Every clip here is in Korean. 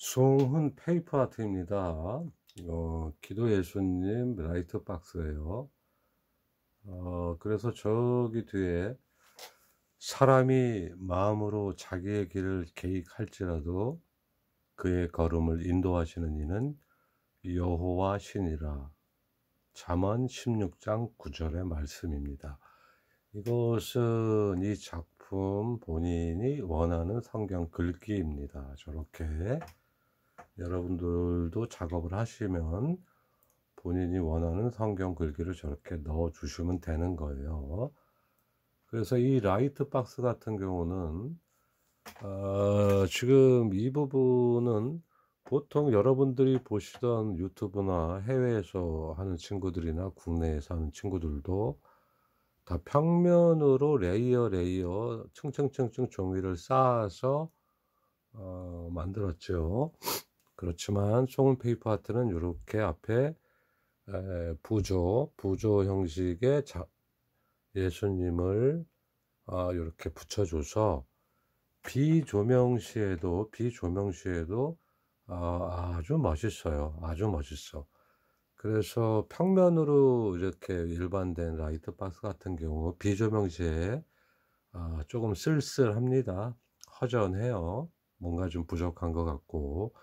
송훈 페이퍼 아트입니다. 어, 기도 예수님 라이트 박스예요. 어, 그래서 저기 뒤에 사람이 마음으로 자기의 길을 계획할지라도 그의 걸음을 인도하시는 이는 여호와 신이라. 잠언 16장 9절의 말씀입니다. 이것은 이 작품 본인이 원하는 성경 글귀입니다. 저렇게 여러분들도 작업을 하시면 본인이 원하는 성경 글귀를 저렇게 넣어 주시면 되는 거예요. 그래서 이 라이트 박스 같은 경우는 어, 지금 이 부분은 보통 여러분들이 보시던 유튜브나 해외에서 하는 친구들이나 국내에서 하는 친구들도 다 평면으로 레이어 레이어 층층층층 종이를 쌓아서 어, 만들었죠. 그렇지만 송은 페이퍼 아트는 이렇게 앞에 부조 부조 형식의 자, 예수님을 이렇게 아, 붙여줘서 비조명 시에도 비조명 시에도 아, 주 멋있어요. 아주 멋있어. 그래서 평면으로 이렇게 일반된 라이트 박스 같은 경우 비조명 시에 아, 조금 쓸쓸합니다. 허전해요. 뭔가 좀 부족한 것 같고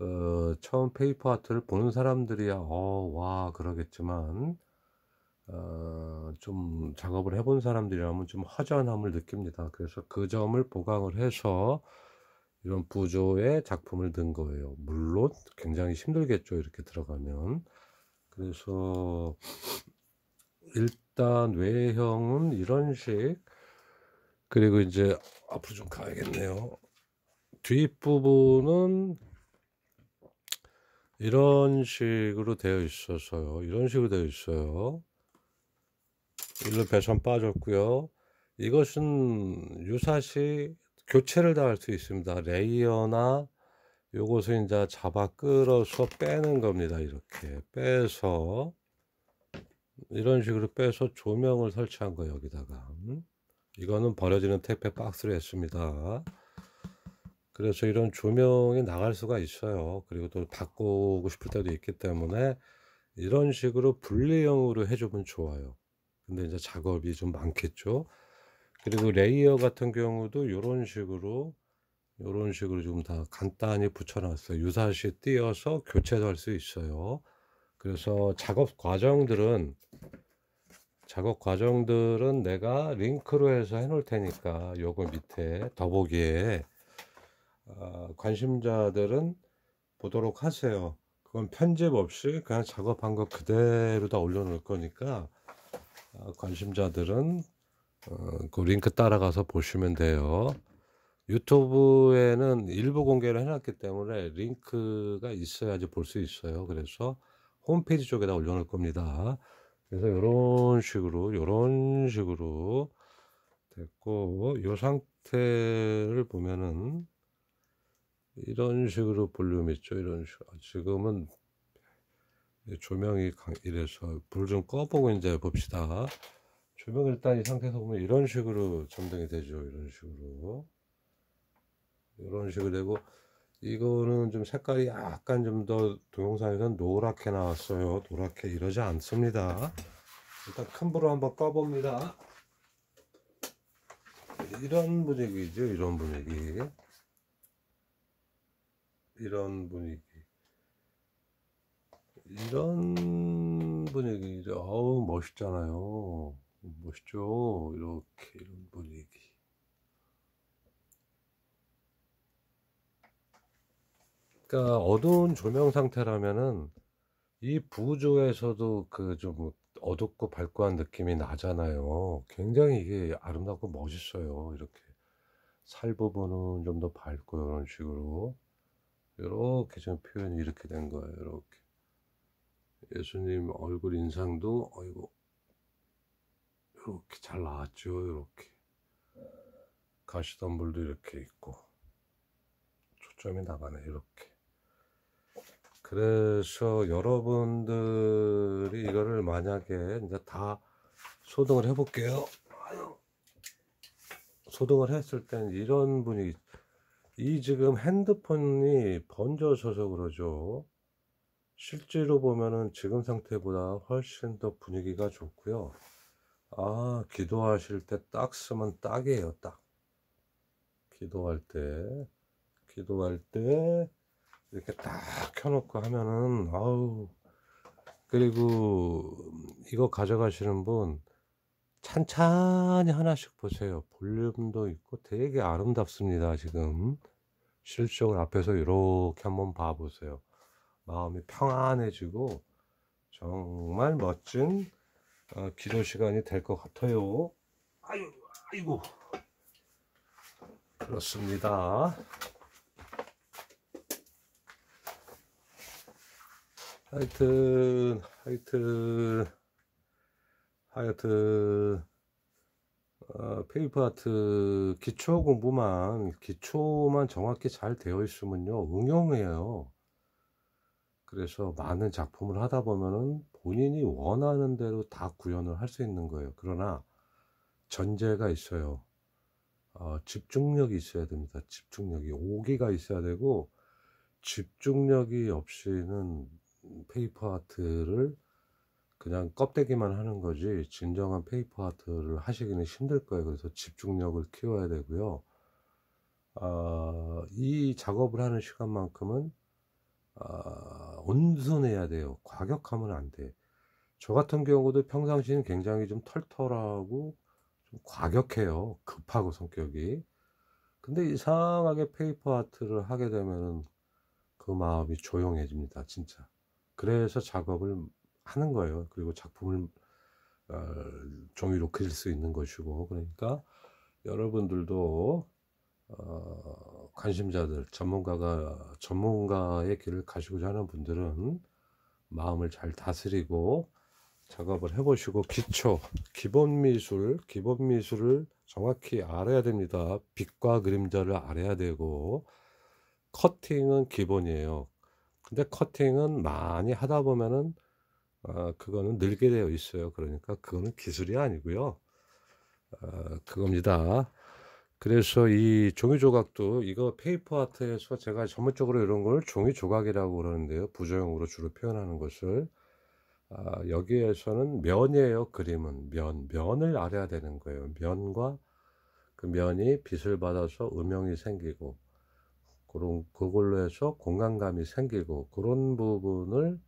어, 처음 페이퍼 아트를 보는 사람들이야 어, 와 그러겠지만 어, 좀 작업을 해본 사람들이라면 좀 허전함을 느낍니다. 그래서 그 점을 보강을 해서 이런 부조의 작품을 든 거예요. 물론 굉장히 힘들겠죠. 이렇게 들어가면. 그래서 일단 외형은 이런 식 그리고 이제 앞으로 좀 가야겠네요. 뒷부분은 이런 식으로 되어 있어서요. 이런 식으로 되어 있어요. 일로 배선 빠졌고요. 이것은 유사시 교체를 당할수 있습니다. 레이어나 요것을 이제 잡아 끌어서 빼는 겁니다. 이렇게 빼서 이런 식으로 빼서 조명을 설치한 거 여기다가 음? 이거는 버려지는 택배 박스로 했습니다. 그래서 이런 조명이 나갈 수가 있어요. 그리고 또 바꾸고 싶을 때도 있기 때문에 이런 식으로 분리형으로 해주면 좋아요. 근데 이제 작업이 좀 많겠죠. 그리고 레이어 같은 경우도 이런 식으로 이런 식으로 좀 다 간단히 붙여놨어요. 유사시 띄어서 교체도 할 수 있어요. 그래서 작업 과정들은 작업 과정들은 내가 링크로 해서 해놓을 테니까 요거 밑에 더보기에 어, 관심자들은 보도록 하세요. 그건 편집 없이 그냥 작업한 거 그대로 다 올려놓을 거니까 어, 관심자들은 어, 그 링크 따라가서 보시면 돼요. 유튜브에는 일부 공개를 해놨기 때문에 링크가 있어야지 볼 수 있어요. 그래서 홈페이지 쪽에다 올려놓을 겁니다. 그래서 이런 식으로 이런 식으로 됐고 이 상태를 보면은 이런 식으로 볼륨 있죠. 이런 식으로. 아, 지금은 조명이 강, 이래서 불 좀 꺼보고 이제 봅시다. 조명 일단 이 상태에서 보면 이런 식으로 점등이 되죠. 이런 식으로. 이런 식으로 되고, 이거는 좀 색깔이 약간 좀 더 동영상에서는 노랗게 나왔어요. 노랗게 이러지 않습니다. 일단 큰불을 한번 꺼봅니다. 이런 분위기죠. 이런 분위기. 이런 분위기 이런 분위기 어우 멋있잖아요 멋있죠 이렇게 이런 분위기 그러니까 어두운 조명 상태라면은 이 부조에서도 그 좀 어둡고 밝고한 느낌이 나잖아요 굉장히 이게 아름답고 멋있어요 이렇게 살 부분은 좀 더 밝고 이런 식으로 이렇게 지금 표현이 이렇게 된 거예요. 이렇게 예수님 얼굴 인상도 어이고 이렇게 잘 나왔죠. 이렇게 가시던불도 이렇게 있고 초점이 나가네. 이렇게 그래서 여러분들이 이거를 만약에 이제 다 소등을 해볼게요. 소등을 했을 땐 이런 분위기 이 지금 핸드폰이 번져서서 그러죠. 실제로 보면은 지금 상태보다 훨씬 더 분위기가 좋고요. 아, 기도하실 때 딱 쓰면 딱이에요, 딱. 기도할 때, 기도할 때, 이렇게 딱 켜놓고 하면은, 아우. 그리고 이거 가져가시는 분, 찬찬히 하나씩 보세요. 볼륨도 있고 되게 아름답습니다. 지금 실적을 앞에서 이렇게 한번 봐보세요. 마음이 평안해지고 정말 멋진 어, 기도 시간이 될 것 같아요. 아이 아이고. 그렇습니다. 하여튼, 하여튼. 하여튼 어, 페이퍼 아트 기초 공부만 기초만 정확히 잘 되어 있으면요 응용해요 그래서 많은 작품을 하다 보면은 본인이 원하는 대로 다 구현을 할 수 있는 거예요 그러나 전제가 있어요 어, 집중력이 있어야 됩니다 집중력이 오기가 있어야 되고 집중력이 없이는 페이퍼 아트를 그냥 껍데기만 하는 거지 진정한 페이퍼 아트를 하시기는 힘들 거예요. 그래서 집중력을 키워야 되고요. 어, 이 작업을 하는 시간만큼은 어, 온순해야 돼요. 과격하면 안 돼. 저 같은 경우도 평상시는 굉장히 좀 털털하고 좀 과격해요. 급하고 성격이. 근데 이상하게 페이퍼 아트를 하게 되면은 그 마음이 조용해집니다. 진짜. 그래서 작업을 하는 거예요. 그리고 작품을 어, 종이로 그릴 수 있는 것이고 그러니까 여러분들도 어, 관심자들 전문가가 전문가의 길을 가시고자 하는 분들은 마음을 잘 다스리고 작업을 해보시고 기초 기본 미술 기본 미술을 정확히 알아야 됩니다. 빛과 그림자를 알아야 되고 커팅은 기본이에요. 근데 커팅은 많이 하다 보면은 아, 그거는 늘게 되어 있어요. 그러니까 그거는 기술이 아니고요. 아, 그겁니다. 그래서 이 종이 조각도 이거 페이퍼 아트에서 제가 전문적으로 이런 걸 종이 조각이라고 그러는데요. 부조형으로 주로 표현하는 것을 아, 여기에서는 면이에요. 그림은 면 면을 알아야 되는 거예요. 면과 그 면이 빛을 받아서 음영이 생기고 그런 그걸로 해서 공간감이 생기고 그런 부분을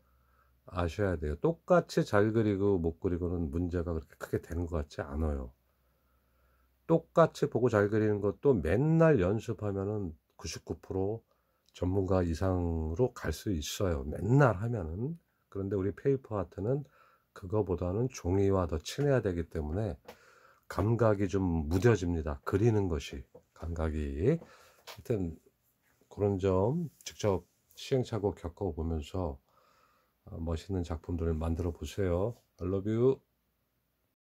아셔야 돼요. 똑같이 잘 그리고 못 그리고는 문제가 그렇게 크게 되는 것 같지 않아요. 똑같이 보고 잘 그리는 것도 맨날 연습하면은 99% 전문가 이상으로 갈 수 있어요. 맨날 하면은. 그런데 우리 페이퍼 아트는 그거보다는 종이와 더 친해야 되기 때문에 감각이 좀 무뎌집니다. 그리는 것이 감각이. 하여튼 그런 점 직접 시행착오 겪어보면서 어, 멋있는 작품들을 만들어 보세요. I love you.